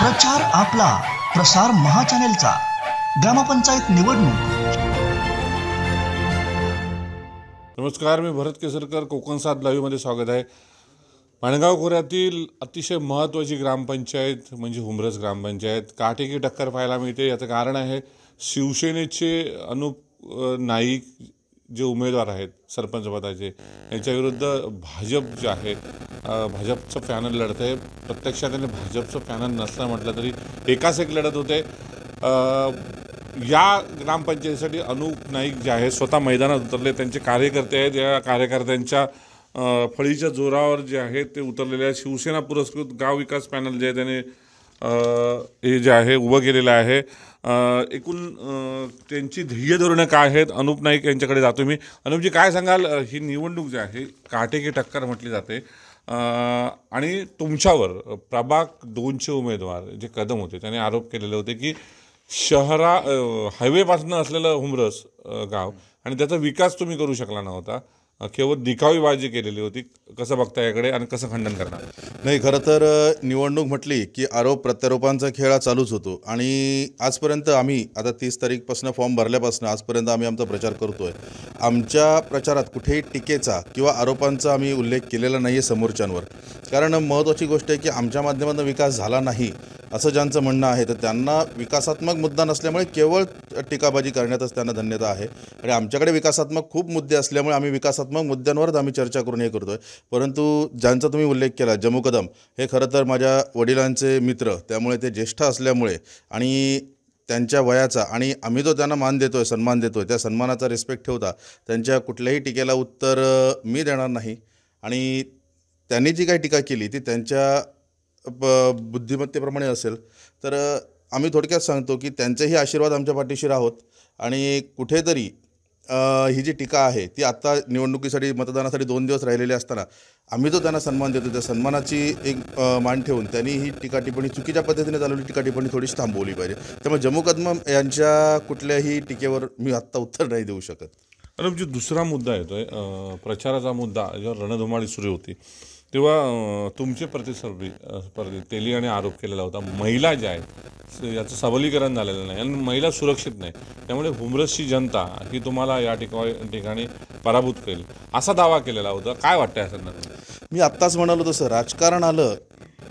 प्रचार आपला प्रसार महाचॅनेलचा ग्रामपंचायत निवडणूक नमस्कार मी भरत केसरकर कोकण सात मध्ये स्वागत आहे माणगाव खोऱ्यातील अतिशय महत्त्वाची ग्रामपंचायत म्हणजे हुमरस ग्रामपंचायत काटेकी टक्कर पाहायला मिळते याचं कारण आहे शिवसेनेचे अनुप नाईक जे उमेदवार आहेत सरपंच पदाचे याच्याविरुद्ध भाजप जे आहे भाजपचं पॅनल लढत आहे प्रत्यक्षात त्यांनी भाजपचं पॅनल नसलं म्हटलं तरी एकाच एक लढत होते या ग्रामपंचायतीसाठी अनुप नाईक जे आहे स्वतः मैदानात उतरले त्यांचे कार्यकर्ते आहेत या कार्यकर्त्यांच्या फळीच्या जोरावर जे आहे ते उतरलेले आहेत शिवसेना पुरस्कृत गाव विकास पॅनल जे आहे त्याने हे जे आहे उभं केलेलं आहे एकूण त्यांची ध्येय धोरणं काय आहेत अनुप नाईक यांच्याकडे जातो मी अनुपजी काय सांगाल ही निवडणूक जी आहे काटे की टक्कर म्हटली जाते आणि तुमच्यावर प्रभाग दोनशे उमेदवार जे कदम होते त्याने आरोप केलेले होते की शहरा हायवेपासनं असलेलं हुमरस गाव आणि त्याचा विकास तुम्ही करू शकला नव्हता केवळ दिखावी बाजी केलेली होती कसं बघता याकडे आणि कसं खंडन करणार नाही खरं तर निवडणूक म्हटली की आरोप प्रत्यारोपांचा खेळ हा चालूच होतो आणि आजपर्यंत आम्ही आता तीस तारीखपासून फॉर्म भरल्यापासून आजपर्यंत आम्ही आमचा प्रचार करतो आहे आमच्या प्रचारात कुठेही टीकेचा किंवा आरोपांचा आम्ही उल्लेख केलेला नाही आहे समोरच्यांवर कारण महत्त्वाची गोष्ट आहे की आमच्या माध्यमातून विकास झाला नाही असं ज्यांचं म्हणणं आहे तर त्यांना विकासात्मक मुद्दा नसल्यामुळे केवळ टीकाबाजी करण्यातच त्यांना धन्यता आहे आणि आमच्याकडे विकासात्मक खूप मुद्दे असल्यामुळे आम्ही विकासात सकारात्मक मुद्द्यांवरच आम्ही चर्चा करून हे करतो आहे परंतु ज्यांचा तुम्ही उल्लेख केला जम्मू कदम हे खरं तर माझ्या वडिलांचे मित्र त्यामुळे ते ज्येष्ठ असल्यामुळे आणि त्यांच्या वयाचा आणि आम्ही जो त्यांना मान देतो आहे सन्मान देतो आहे त्या सन्मानाचा रिस्पेक्ट ठेवता त्यांच्या कुठल्याही टीकेला उत्तर मी देणार नाही आणि त्यांनी जी काही टीका केली ती त्यांच्या ब बुद्धिमत्तेप्रमाणे असेल तर आम्ही थोडक्यात सांगतो की त्यांचेही आशीर्वाद आमच्या पाठीशी राहोत आणि कुठेतरी ही जी टीका आहे ती आत्ता निवडणुकीसाठी मतदानासाठी दोन दिवस राहिलेले असताना आम्ही जो त्यांना सन्मान देतो त्या सन्मानाची एक मान ठेवून त्यांनी ही टीका टिप्पणी चुकीच्या पद्धतीने चालवली टीका टिप्पणी थोडीशी थांबवली पाहिजे त्यामुळे जम्मू कदम यांच्या कुठल्याही टीकेवर मी आत्ता उत्तर नाही देऊ शकत अरे जो दुसरा मुद्दा येतोय प्रचाराचा मुद्दा जेव्हा रणधुमाळी सुरू होती तेव्हा तुमचे प्रतिस्पर्धी स्पर्धी तेली आणि आरोप केलेला होता महिला ज्या आहेत याचं सबलीकरण झालेलं नाही आणि महिला सुरक्षित नाही त्यामुळे हुमरसची जनता ही तुम्हाला या ठिकाणी पराभूत करेल असा दावा केलेला होता काय वाटतं या संदर्भात मी आत्ताच म्हणालो तसं राजकारण आलं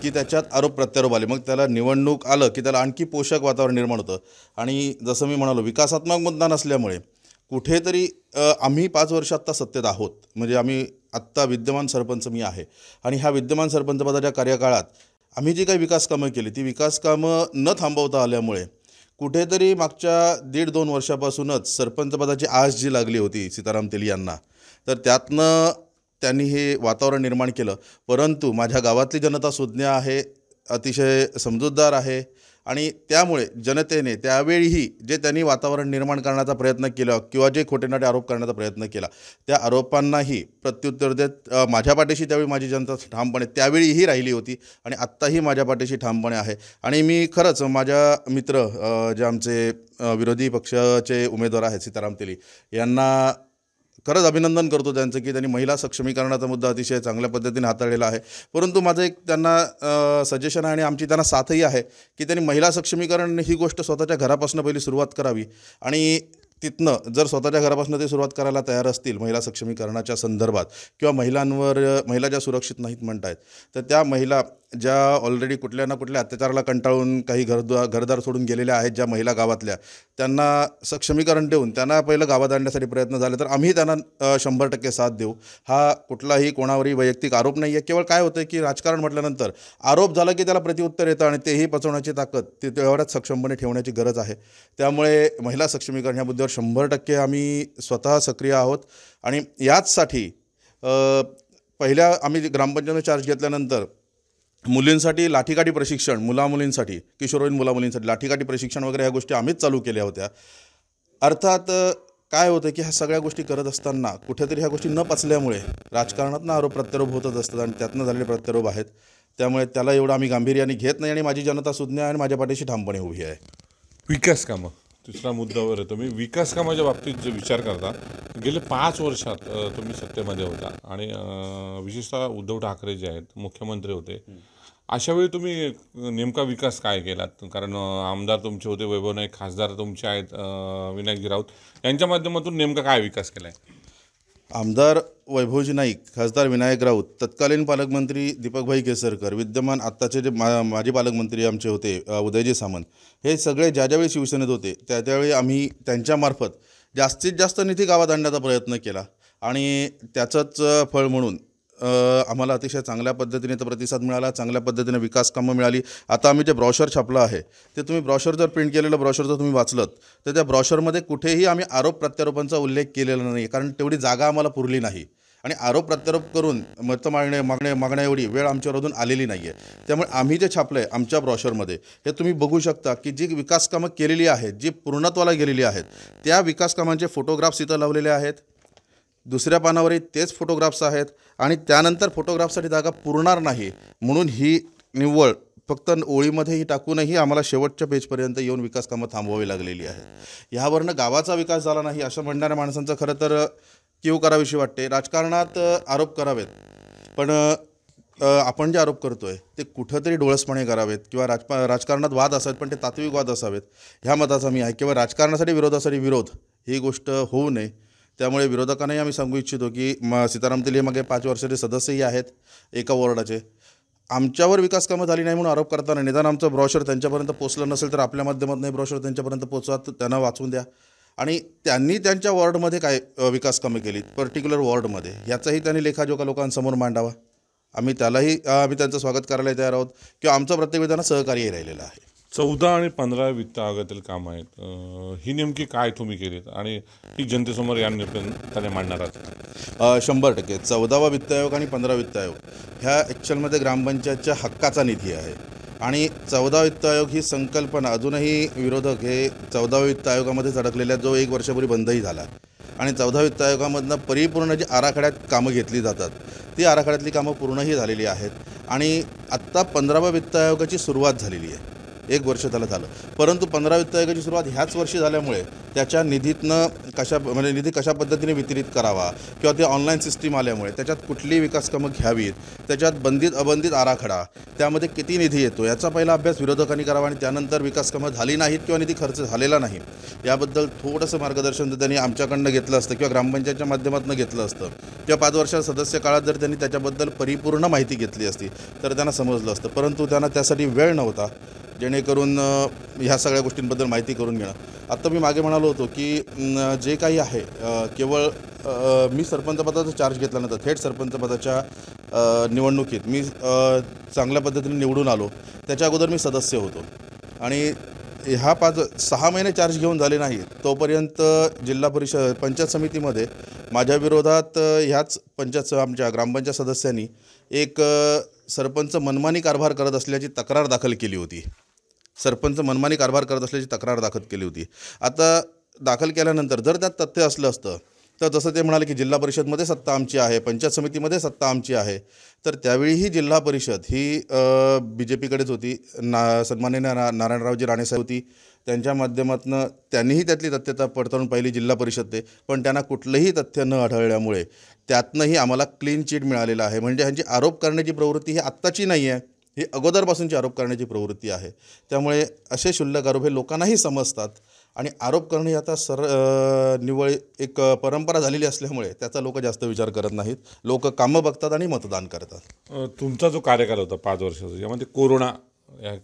की त्याच्यात आरोप प्रत्यारोप आले मग त्याला निवडणूक आलं की त्याला आणखी पोषक वातावरण निर्माण होतं आणि जसं मी म्हणालो विकासात्मक मतदान असल्यामुळे कुठेतरी आम्ही पाच वर्ष आत्ता सत्तेत आहोत म्हणजे आम्ही आत्ता विद्यमान सरपंच मी आहे आणि ह्या विद्यमान सरपंचपदाच्या कार्यकाळात आम्ही जी काही विकासकामं केली ती विकासकामं न थांबवता आल्यामुळे कुठेतरी मागच्या दीड दोन वर्षापासूनच सरपंचपदाची आस जी लागली होती सीताराम तेली यांना तर त्यातनं त्यांनी हे वातावरण निर्माण केलं परंतु माझ्या गावातली जनता सुज्ञा आहे अतिशय समजूतदार आहे आणि त्यामुळे जनतेने त्यावेळीही जे त्यांनी वातावरण निर्माण करण्याचा प्रयत्न केला किंवा जे खोटेनाटे आरोप करण्याचा प्रयत्न केला त्या आरोपांनाही प्रत्युत्तर देत माझ्या पाठीशी त्यावेळी माझी जनता ठामपणे त्यावेळीही राहिली होती आणि आत्ताही माझ्या पाठीशी ठामपणे आहे आणि मी खरंच माझ्या मित्र जे आमचे विरोधी पक्षाचे उमेदवार आहेत सीताराम तेली यांना खरंच अभिनंदन करतो त्यांचं की त्यांनी महिला सक्षमीकरणाचा मुद्दा अतिशय चांगल्या पद्धतीने हाताळलेला आहे परंतु माझं एक त्यांना सजेशन आहे आणि आमची त्यांना साथही आहे की त्यांनी महिला सक्षमीकरण ही गोष्ट स्वतःच्या घरापासून पहिली सुरुवात करावी आणि तिथनं जर स्वतःच्या घरापासून ते सुरुवात करायला तयार असतील महिला सक्षमीकरणाच्या संदर्भात किंवा महिलांवर महिला ज्या सुरक्षित नाहीत म्हणत आहेत तर त्या महिला ज्या ऑलरेडी कुठल्या ना कुठल्या अत्याचाराला कंटाळून काही घरद्वा घरदार सोडून गेलेल्या आहेत ज्या महिला गावातल्या त्यांना सक्षमीकरण देऊन त्यांना पहिलं गावात आणण्यासाठी प्रयत्न झाले तर आम्ही त्यांना शंभर टक्के साथ देऊ हा कुठलाही कोणावरही वैयक्तिक आरोप नाही आहे केवळ काय होतं की राजकारण म्हटल्यानंतर आरोप झाला की त्याला प्रतिउत्तर येतं आणि तेही पचवण्याची ताकद ते तेवढ्याच सक्षमपणे ठेवण्याची गरज आहे त्यामुळे महिला सक्षमीकरण ह्या मुद्द्यावर शंभर टक्के आम्ही स्वतः सक्रिय आहोत आणि याचसाठी पहिल्या आम्ही ग्रामपंचायतनं चार्ज घेतल्यानंतर मुलींसाठी लाठीकाठी प्रशिक्षण मुलामुलींसाठी किशोरवयीन मुलामुलींसाठी लाठीकाठी प्रशिक्षण वगैरे ह्या गोष्टी आम्हीच चालू केल्या होत्या अर्थात काय होतं की ह्या सगळ्या गोष्टी करत असताना कुठेतरी ह्या गोष्टी न पचल्यामुळे राजकारणातनं आरोप प्रत्यारोप होतच असतात आणि त्यातनं झालेले प्रत्यारोप आहेत त्यामुळे त्याला एवढं आम्ही गांभीर्याने घेत नाही आणि माझी जनता सुज्ञ आणि माझ्या पाठीशी ठामपणे उभी आहे विकास कामं तिसऱ्या मुद्द्यावर तुम्ही मी विकास कामाच्या बाबतीत जे विचार करता गेले पाच वर्षात तुम्ही सत्तेमध्ये होता आणि विशेषतः उद्धव ठाकरे जे आहेत मुख्यमंत्री होते अशा वेळी तुम्ही नेमका विकास काय केलात कारण आमदार तुमचे होते वैभव नाईक खासदार तुमचे आहेत विनायकजी राऊत यांच्या माध्यमातून नेमका काय विकास केला आहे आमदार वैभवजी नाईक खासदार विनायक राऊत तत्कालीन पालकमंत्री दीपकभाई केसरकर विद्यमान आत्ताचे जे मा माजी पालकमंत्री आमचे होते उदयजी सामंत हे सगळे ज्या ज्यावेळी शिवसेनेत होते त्या त्यावेळी आम्ही त्यांच्यामार्फत जास्तीत जास्त निधी गावात आणण्याचा प्रयत्न केला आणि त्याचंच फळ म्हणून आम्हाला अतिशय चांगल्या पद्धतीने तर प्रतिसाद मिळाला चांगल्या पद्धतीने विकास कामं मिळाली आता आम्ही जे ब्रॉशर छापलं आहे ते तुम्ही ब्रॉशर जर प्रिंट केलेलं ब्रॉशर जर तुम्ही वाचलं तर त्या ब्रॉशरमध्ये कुठेही आम्ही आरोप प्रत्यारोपांचा उल्लेख केलेला नाही कारण तेवढी जागा आम्हाला पुरली नाही आणि आरोप प्रत्यारोप करून मत मागणे मागणे मागण्या एवढी वेळ अजून आलेली नाही आहे त्यामुळे आम्ही जे छापलं आहे आमच्या ब्रॉशरमध्ये हे तुम्ही बघू शकता की जी विकासकामं केलेली आहेत जी पूर्णत्वाला गेलेली आहेत त्या विकासकामांचे फोटोग्राफ्स इथं लावलेले आहेत दुसऱ्या पानावरही तेच फोटोग्राफ्स आहेत आणि त्यानंतर फोटोग्राफसाठी जागा पुरणार नाही म्हणून ही निव्वळ फक्त ओळीमध्येही टाकूनही आम्हाला शेवटच्या पेजपर्यंत येऊन विकास कामं थांबवावी लागलेली आहे ह्यावरनं गावाचा विकास झाला नाही असं म्हणणाऱ्या माणसांचं खरं तर कीव कराविषयी वाटते राजकारणात आरोप करावेत पण आपण जे आरोप करतो आहे ते कुठंतरी डोळसपणे करावेत किंवा राजपा राजकारणात वाद असावेत पण ते तात्विक वाद असावेत ह्या मताचा मी आहे किंवा राजकारणासाठी विरोधासाठी विरोध ही गोष्ट होऊ नये त्यामुळे विरोधकांनाही आम्ही सांगू इच्छितो की म सीताराम तेली मागे पाच वर्षाचे सदस्यही आहेत एका वॉर्डाचे आमच्यावर विकास कामं झाली नाही म्हणून आरोप करताना निदान आमचं ब्रॉशर त्यांच्यापर्यंत पोचलं नसेल तर आपल्या नाही ब्रॉशर त्यांच्यापर्यंत पोचवा त्यांना वाचून द्या आणि त्यांनी त्यांच्या वॉर्डमध्ये काय विकास कामे केली पर्टिक्युलर वॉर्डमध्ये याचाही त्यांनी लेखाजोखा लोकांसमोर मांडावा आम्ही त्यालाही आम्ही त्यांचं स्वागत करायला तयार आहोत किंवा आमचं प्रत्येक त्यांना सहकार्यही राहिलेलं आहे चौदा आणि पंधरा आयोगातील कामं आहेत ही नेमकी काय तुम्ही केलीत आणि ही जनतेसमोर या त्याने मांडणार आहात शंभर टक्के चौदावा वित्त आयोग आणि पंधरा वित्त आयोग ह्या ॲक्च्युअलमध्ये ग्रामपंचायतच्या हक्काचा निधी आहे आणि चौदा वित्त आयोग ही संकल्पना अजूनही विरोधक हे चौदा वित्त आयोगामध्येच अडकलेल्या जो एक वर्षापूर्वी बंदही झाला आणि चौदा वित्त आयोगामधनं परिपूर्ण जी आराखड्यात कामं घेतली जातात ती आराखड्यातली कामं पूर्णही झालेली आहेत आणि आत्ता पंधराव्या वित्त आयोगाची सुरुवात झालेली आहे एक वर्ष त्याला झालं परंतु पंधरा वित्त आयोगाची सुरुवात ह्याच वर्षी झाल्यामुळे त्याच्या निधीतनं कशा म्हणजे निधी कशा पद्धतीने वितरित करावा किंवा ते ऑनलाईन सिस्टीम आल्यामुळे त्याच्यात कुठली विकासकामं घ्यावीत त्याच्यात बंदित अबंधित आराखडा त्यामध्ये किती निधी येतो याचा पहिला अभ्यास विरोधकांनी करावा आणि त्यानंतर विकासकामं झाली नाहीत किंवा निधी खर्च झालेला नाही याबद्दल थोडंसं मार्गदर्शन जर त्यांनी आमच्याकडनं घेतलं असतं किंवा ग्रामपंचायतच्या माध्यमातून घेतलं असतं किंवा पाच वर्षात सदस्य काळात जर त्यांनी त्याच्याबद्दल परिपूर्ण माहिती घेतली असती तर त्यांना समजलं असतं परंतु त्यांना त्यासाठी वेळ नव्हता जेणेकरून ह्या सगळ्या गोष्टींबद्दल माहिती करून घेणं आत्ता मी मागे म्हणालो होतो की जे काही आहे केवळ मी सरपंचपदाचा चार्ज घेतल्यानंतर थेट सरपंचपदाच्या निवडणुकीत मी चांगल्या पद्धतीने निवडून आलो त्याच्या अगोदर मी सदस्य होतो आणि ह्या पाच सहा महिने चार्ज घेऊन झाले नाही तोपर्यंत जिल्हा परिषद पंचायत समितीमध्ये माझ्या विरोधात ह्याच पंचायत आमच्या ग्रामपंचायत सदस्यांनी एक सरपंच मनमानी कारभार करत असल्याची तक्रार दाखल केली होती सरपंच मनमानी कारभार करत असल्याची तक्रार दाखल केली होती आता दाखल केल्यानंतर जर त्यात तथ्य असलं असतं तर जसं ते म्हणाले की जिल्हा परिषदमध्ये सत्ता आमची आहे पंचायत समितीमध्ये सत्ता आमची आहे तर त्यावेळीही जिल्हा परिषद ही बी जे पीकडेच होती ना सन्माननीय ना नारायणरावजी राणेसाहेब होती त्यांच्या माध्यमातून त्यांनीही त्यातली तथ्यता पडताळून पाहिली जिल्हा परिषद ते पण त्यांना कुठलंही तथ्य न आढळल्यामुळे त्यातनंही आम्हाला क्लीन चिट मिळालेलं आहे म्हणजे ह्यांची आरोप करण्याची प्रवृत्ती ही आत्ताची नाही आहे ही अगोदरपासूनची आरोप करण्याची प्रवृत्ती आहे त्यामुळे असे शुल्लक आरोप हे लोकांनाही समजतात आणि आरोप करणे आता सर निवळ एक परंपरा झालेली असल्यामुळे त्याचा लोक जास्त विचार करत नाहीत लोक कामं बघतात आणि मतदान करतात तुमचा जो कार्यकाल होता पाच वर्षाचा यामध्ये कोरोना या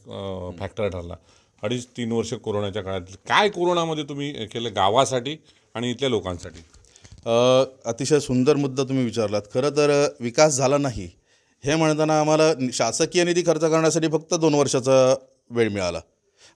फॅक्टर ठरला अडीच तीन वर्ष कोरोनाच्या काळात काय कोरोनामध्ये तुम्ही केलं गावासाठी आणि इथल्या लोकांसाठी अतिशय सुंदर मुद्दा तुम्ही विचारलात खरं तर विकास झाला नाही हे म्हणताना आम्हाला शासकीय निधी खर्च करण्यासाठी फक्त दोन वर्षाचा वेळ मिळाला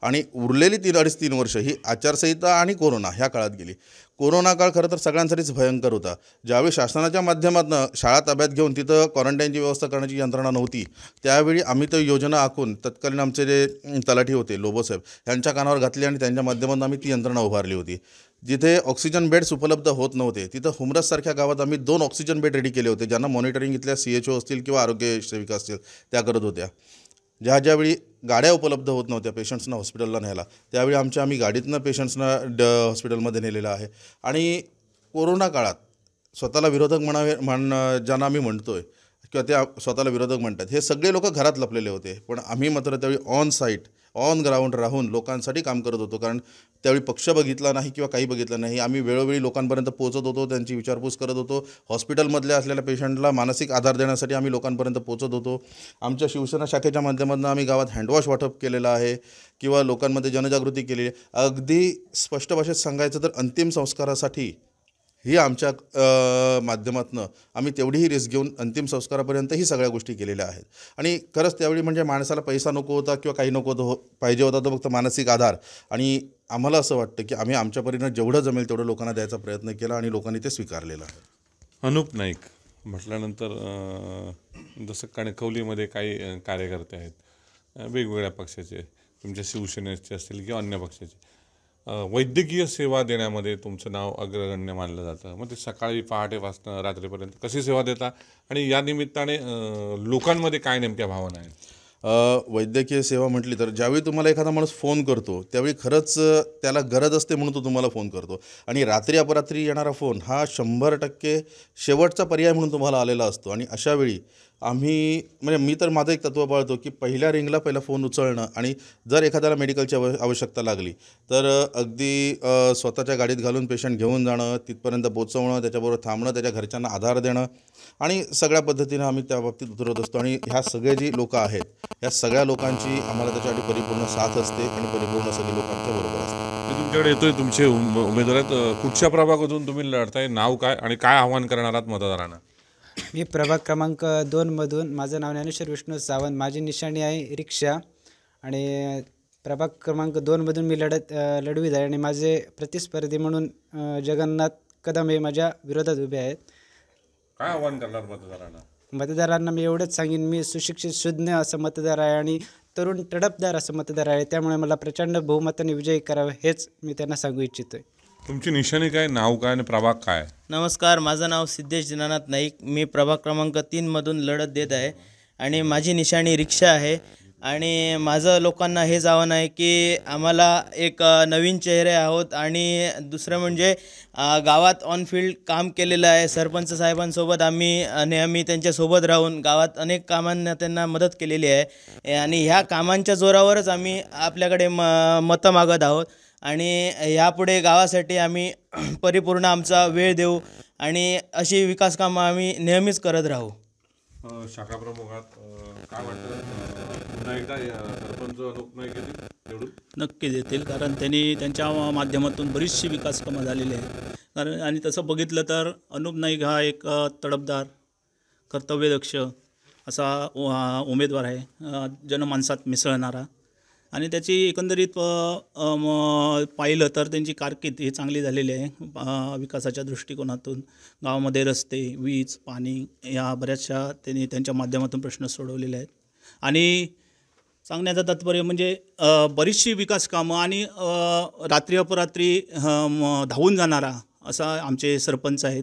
आणि उरलेली तीन अडीच तीन वर्ष ही आचारसंहिता आणि कोरोना ह्या काळात गेली कोरोना काळ खरं तर सगळ्यांसाठीच भयंकर होता ज्यावेळी शासनाच्या माध्यमातून शाळा ताब्यात घेऊन तिथं क्वारंटाईनची व्यवस्था करण्याची यंत्रणा नव्हती त्यावेळी आम्ही तर योजना आखून तत्कालीन आमचे जे तलाठी होते लोबोसाहेब यांच्या कानावर घातली आणि त्यांच्या माध्यमातून आम्ही ती यंत्रणा उभारली होती जिथे ऑक्सिजन बेड्स उपलब्ध होत नव्हते तिथं हुमरससारख्या गावात आम्ही दोन ऑक्सिजन बेड रेडी केले होते ज्यांना मॉनिटरिंग इथल्या सी एच ओ असतील किंवा आरोग्य सेविका असतील त्या करत होत्या ज्या ज्यावेळी गाड्या उपलब्ध होत नव्हत्या पेशंट्सना हॉस्पिटलला न्यायला त्यावेळी आमच्या आम्ही गाडीतनं पेशंट्सना ड हॉस्पिटलमध्ये नेलेलं आहे आणि कोरोना काळात स्वतःला विरोधक म्हणावे म्हण ज्यांना आम्ही म्हणतो आहे किंवा त्या स्वतःला विरोधक म्हणतात हे सगळे लोक घरात लपलेले होते पण आम्ही मात्र त्यावेळी ऑन साईट ऑन ग्राउंड राहून लोकांसाठी काम करत होतो कारण त्यावेळी पक्ष बघितला नाही किंवा काही बघितलं नाही आम्ही वेळोवेळी लोकांपर्यंत पोहोचत होतो त्यांची विचारपूस करत होतो हॉस्पिटलमधल्या असलेल्या पेशंटला मानसिक आधार देण्यासाठी आम्ही लोकांपर्यंत पोहोचत होतो आमच्या शिवसेना शाखेच्या माध्यमातून आम्ही गावात हँडवॉश वाटप केलेलं आहे किंवा लोकांमध्ये जनजागृती केली अगदी स्पष्ट भाषेत सांगायचं तर अंतिम संस्कारासाठी ही आमच्या माध्यमातनं आम्ही तेवढीही रिस्क घेऊन अंतिम संस्कारापर्यंत ही सगळ्या गोष्टी केलेल्या आहेत आणि खरंच त्यावेळी म्हणजे माणसाला पैसा नको होता किंवा काही नको होतं हो पाहिजे होता तो फक्त मानसिक आधार आणि आम्हाला असं वाटतं की आम्ही आमच्या परीनं जेवढं जमेल तेवढं लोकांना द्यायचा प्रयत्न केला आणि लोकांनी ते स्वीकारलेलं आहे अनुप नाईक म्हटल्यानंतर जसं कणकवलीमध्ये काही कार्यकर्ते आहेत वेगवेगळ्या पक्षाचे तुमच्या शिवसेनेचे असतील किंवा अन्य पक्षाचे वैद्यकीय सेवा देण्यामध्ये तुमचं नाव अग्रगण्य मानलं जातं मग ते सकाळी पहाटेपासून रात्रीपर्यंत कशी सेवा देता आणि या निमित्ताने लोकांमध्ये काय नेमक्या भावना आहेत वैद्यकीय सेवा म्हटली तर ज्यावेळी तुम्हाला एखादा माणूस फोन करतो त्यावेळी खरंच त्याला गरज असते म्हणून तो तुम्हाला फोन करतो आणि रात्री अपरात्री येणारा फोन हा शंभर टक्के शेवटचा पर्याय म्हणून तुम्हाला आलेला असतो आणि अशावेळी आम्ही म्हणजे मी तर माझं एक तत्व पाळतो की पहिल्या रिंगला पहिला फोन उचलणं आणि जर एखाद्याला मेडिकलची आव आवश्यकता लागली तर अगदी स्वतःच्या गाडीत घालून पेशंट घेऊन जाणं तिथपर्यंत पोचवणं त्याच्याबरोबर थांबणं त्याच्या घरच्यांना आधार देणं आणि सगळ्या पद्धतीनं आम्ही त्या बाबतीत उतरत असतो आणि ह्या सगळे जी लोकं आहेत ह्या सगळ्या लोकांची आम्हाला त्याच्यासाठी परिपूर्ण साथ असते आणि परिपूर्ण सगळी लोकांच्या बरोबर असते तुमच्याकडे येतोय तुमचे उमेदवार कुठच्या प्रभागातून तुम्ही लढताय नाव काय आणि काय आव्हान करणार आहात मतदारांना मी प्रभाग क्रमांक दोनमधून माझं नाव ज्ञानेश्वर विष्णू सावंत माझी निशाणी आहे रिक्षा आणि प्रभाग क्रमांक दोनमधून मी लढत लढवीत आहे आणि माझे प्रतिस्पर्धी म्हणून जगन्नाथ कदम हे माझ्या विरोधात उभे आहेत काय आव्हान करणार मतदारांना मतदारांना मी एवढंच सांगेन मी सुशिक्षित सुज्ञ असं मतदार आहे आणि तरुण तडपदार असं मतदार आहे त्यामुळे मला प्रचंड बहुमताने विजयी करावं हेच मी त्यांना सांगू इच्छितो तुमची निशाणी काय नाव काय आणि प्रभाग काय नमस्कार माझं नाव सिद्धेश दिनानाथ नाईक मी प्रभाग क्रमांक तीनमधून लढत देत आहे आणि माझी निशाणी रिक्षा आहे आणि माझं लोकांना हेच आव्हान आहे की आम्हाला एक नवीन चेहरे आहोत आणि दुसरं म्हणजे गावात ऑन फील्ड काम केलेलं आहे सरपंच साहेबांसोबत आम्ही नेहमी त्यांच्यासोबत राहून गावात अनेक कामांना त्यांना मदत केलेली आहे आणि ह्या कामांच्या जोरावरच आम्ही आपल्याकडे म मतं मागत आहोत आणि ह्यापुढे गावासाठी आम्ही परिपूर्ण आमचा वेळ देऊ आणि अशी विकासकामं आम्ही नेहमीच करत राहू शाखा प्रमुखात काय वाटतं नक्की देतील कारण त्यांनी त्यांच्या माध्यमातून बरीचशी विकास कामं झालेली आहेत कारण आणि तसं बघितलं तर अनुप नाईक हा एक तडपदार कर्तव्यदक्ष असा उमेदवार आहे जनमानसात मिसळणारा आणि त्याची एकंदरीत पाहिलं तर त्यांची कारकीर्द ही चांगली झालेली आहे विकासाच्या दृष्टिकोनातून गावामध्ये रस्ते वीज पाणी या बऱ्याचशा त्यांनी त्यांच्या माध्यमातून प्रश्न सोडवलेले आहेत आणि सांगण्याचा तात्पर्य म्हणजे बरीचशी विकास कामं आणि रात्री अपरात्री धावून जाणारा असा आमचे सरपंच आहेत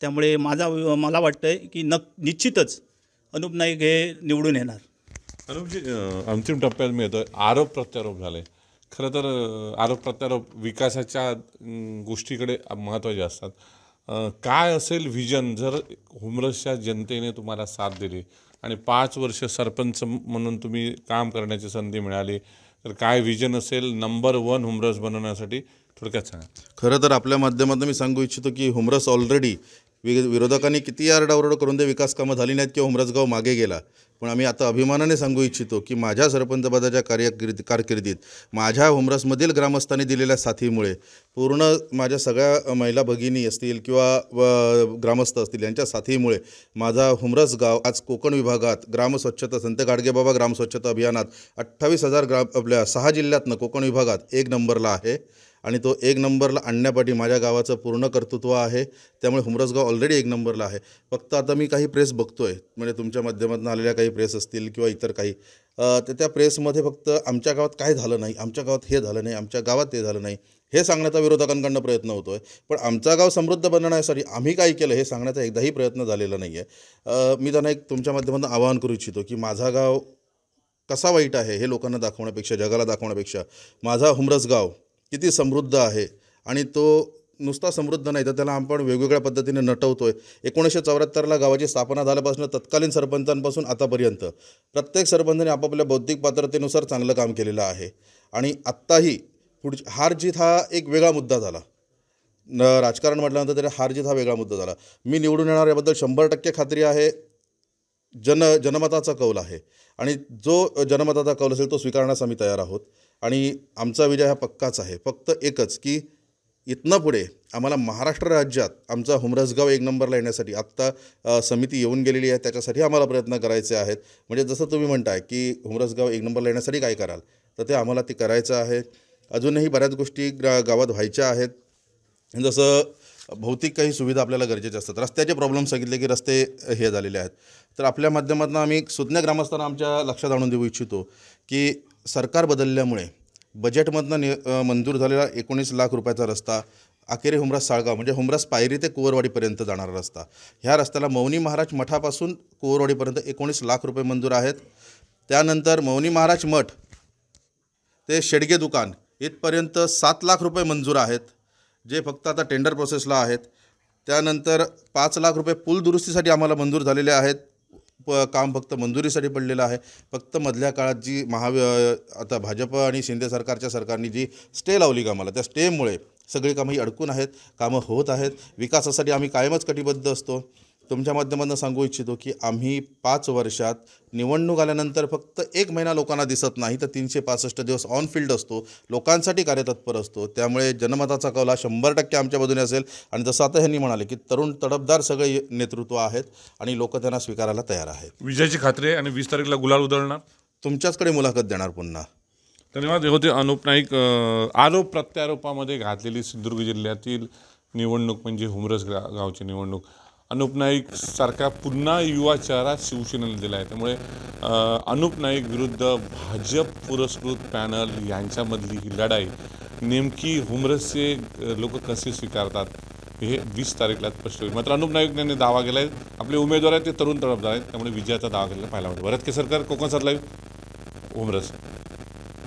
त्यामुळे माझा मला वाटतं आहे की न निश्चितच अनुप नाईक हे निवडून येणार अनुपजी अंतिम टप्प्यात मिळतं आरोप प्रत्यारोप झाले खरं तर आरोप प्रत्यारोप विकासाच्या गोष्टीकडे महत्त्वाचे असतात काय असेल व्हिजन जर हुमरसच्या जनतेने तुम्हाला साथ दिली आणि पाच वर्ष सरपंच म्हणून तुम्ही काम करण्याची संधी मिळाली तर काय व्हिजन असेल नंबर वन हुमरस बनवण्यासाठी थोडक्यात सांगा खरं तर आपल्या माध्यमातून मी सांगू इच्छितो की हुमरस ऑलरेडी वि विरोधकांनी किती आरडाओरड करून ते विकास कामं झाली नाहीत किंवा उमरसगाव मागे गेला पण आम्ही आता अभिमानाने सांगू इच्छितो की माझ्या सरपंचपदाच्या कार्यकिर्द कारकिर्दीत माझ्या हुमरसमधील ग्रामस्थांनी दिलेल्या साथीमुळे पूर्ण माझ्या सगळ्या महिला भगिनी असतील किंवा ग्रामस्थ असतील यांच्या साथीमुळे माझा हुमरस गाव आज कोकण विभागात ग्रामस्वच्छता संत गाडगेबाबा ग्रामस्वच्छता अभियानात अठ्ठावीस हजार ग्राम आपल्या सहा जिल्ह्यातनं कोकण विभागात एक नंबरला आहे आणि तो एक नंबरला आणण्यापाठी माझ्या गावाचं पूर्ण कर्तृत्व आहे त्यामुळे हुमरसगाव ऑलरेडी एक नंबरला आहे फक्त आता मी काही प्रेस बघतो आहे म्हणजे तुमच्या माध्यमातून आलेल्या काही प्रेस असतील किंवा इतर काही तर त्या प्रेसमध्ये फक्त आमच्या गावात काय झालं नाही आमच्या गावात हे झालं नाही आमच्या गावात ते झालं नाही हे सांगण्याचा विरोधकांकडनं प्रयत्न होतो आहे पण आमचा गाव समृद्ध बनवण्यासाठी आम्ही काय केलं हे सांगण्याचा एकदाही प्रयत्न झालेला नाही आहे मी त्यांना एक तुमच्या माध्यमातून आवाहन करू इच्छितो की माझा गाव कसा वाईट आहे हे लोकांना दाखवण्यापेक्षा जगाला दाखवण्यापेक्षा माझा हुमरसगाव किती समृद्ध आहे आणि तो नुसता समृद्ध नाही तर त्याला आपण वेगवेगळ्या पद्धतीने नटवतो आहे एकोणीसशे चौऱ्याहत्तरला गावाची स्थापना झाल्यापासून तत्कालीन सरपंचांपासून आतापर्यंत प्रत्येक सरपंचाने आपापल्या बौद्धिक पात्रतेनुसार चांगलं काम केलेलं आहे आणि आत्ताही पुढची हारजीत हा एक वेगळा मुद्दा झाला न राजकारण म्हटल्यानंतर तरी हारजीत हा वेगळा मुद्दा झाला मी निवडून येणार याबद्दल शंभर टक्के खात्री आहे जन जनमताचा कौल आहे आणि जो जनमताचा कौल असेल तो स्वीकारण्यास आम्ही तयार आहोत आणि आमचा विजय हा पक्काच आहे फक्त एकच की इथनं पुढे आम्हाला महाराष्ट्र राज्यात आमचा हुमरसगाव एक नंबरला येण्यासाठी आत्ता समिती येऊन गेलेली आहे त्याच्यासाठी आम्हाला प्रयत्न करायचे आहेत म्हणजे जसं तुम्ही म्हणताय की हुमरसगाव एक नंबरला येण्यासाठी काय कराल तर ते आम्हाला ते करायचं आहे अजूनही बऱ्याच गोष्टी ग्रा गावात व्हायच्या आहेत जसं भौतिक काही सुविधा आपल्याला गरजेच्या असतात रस्त्याचे प्रॉब्लेम सांगितले की रस्ते हे झालेले आहेत तर आपल्या माध्यमातून आम्ही सुज्ञ ग्रामस्थांना आमच्या लक्षात आणून देऊ इच्छितो की सरकार बदलल्यामुळे बजेटमधनं नि मंजूर झालेला एकोणीस लाख रुपयाचा रस्ता अखेरी हुमरास साळगाव म्हणजे हुमरास पायरी ते कुवरवाडीपर्यंत जाणारा रस्ता ह्या रस्त्याला मौनी महाराज मठापासून कुवरवाडीपर्यंत एकोणीस लाख रुपये मंजूर आहेत त्यानंतर मौनी महाराज मठ ते शेडगे दुकान इथपर्यंत सात लाख रुपये मंजूर आहेत जे फक्त आता टेंडर प्रोसेसला आहेत त्यानंतर पाच लाख रुपये पूल दुरुस्तीसाठी आम्हाला मंजूर झालेले आहेत काम फक्त मंजुरीसाठी पडलेलं आहे फक्त मधल्या काळात जी महाव आता भाजप आणि शिंदे सरकारच्या सरकारने जी स्टे लावली कामाला त्या स्टेमुळे सगळी कामं ही अडकून आहेत कामं होत आहेत विकासासाठी आम्ही कायमच कटिबद्ध असतो तुमच्या माध्यमातून सांगू इच्छितो की आम्ही पाच वर्षात निवडणूक आल्यानंतर फक्त एक महिना लोकांना दिसत नाही तर तीनशे पासष्ट दिवस ऑन फील्ड असतो लोकांसाठी कार्यतत्पर असतो त्यामुळे जनमताचा कौल हा शंभर टक्के आमच्या बाजूने असेल आणि जसं आता ह्यांनी म्हणाले की तरुण तडफदार सगळे नेतृत्व आहेत आणि लोक त्यांना स्वीकारायला तयार आहेत विजयाची खात्री आहे आणि वीस तारखेला गुलाल उधळणार तुमच्याचकडे मुलाखत देणार पुन्हा धन्यवाद होते अनुप नाईक आरोप प्रत्यारोपामध्ये घातलेली सिंधुदुर्ग जिल्ह्यातील निवडणूक म्हणजे हुमरस गावची निवडणूक अनुप नाईक सारखा पुन्हा युवा चेहरा शिवसेनेने दिला आहे त्यामुळे अनुप नाईक विरुद्ध भाजप पुरस्कृत पॅनल यांच्यामधली ही लढाई नेमकी हुमरसचे लोक कसे स्वीकारतात हे वीस तारीखला स्पष्ट होईल मात्र अनुप नाईक यांनी दावा केला आहे आपले उमेदवार आहेत ते तरुण तडफदार आहेत त्यामुळे विजयाचा दावा केलेला पाहायला मिळतो भरत केसरकर कोकण सरला उमरस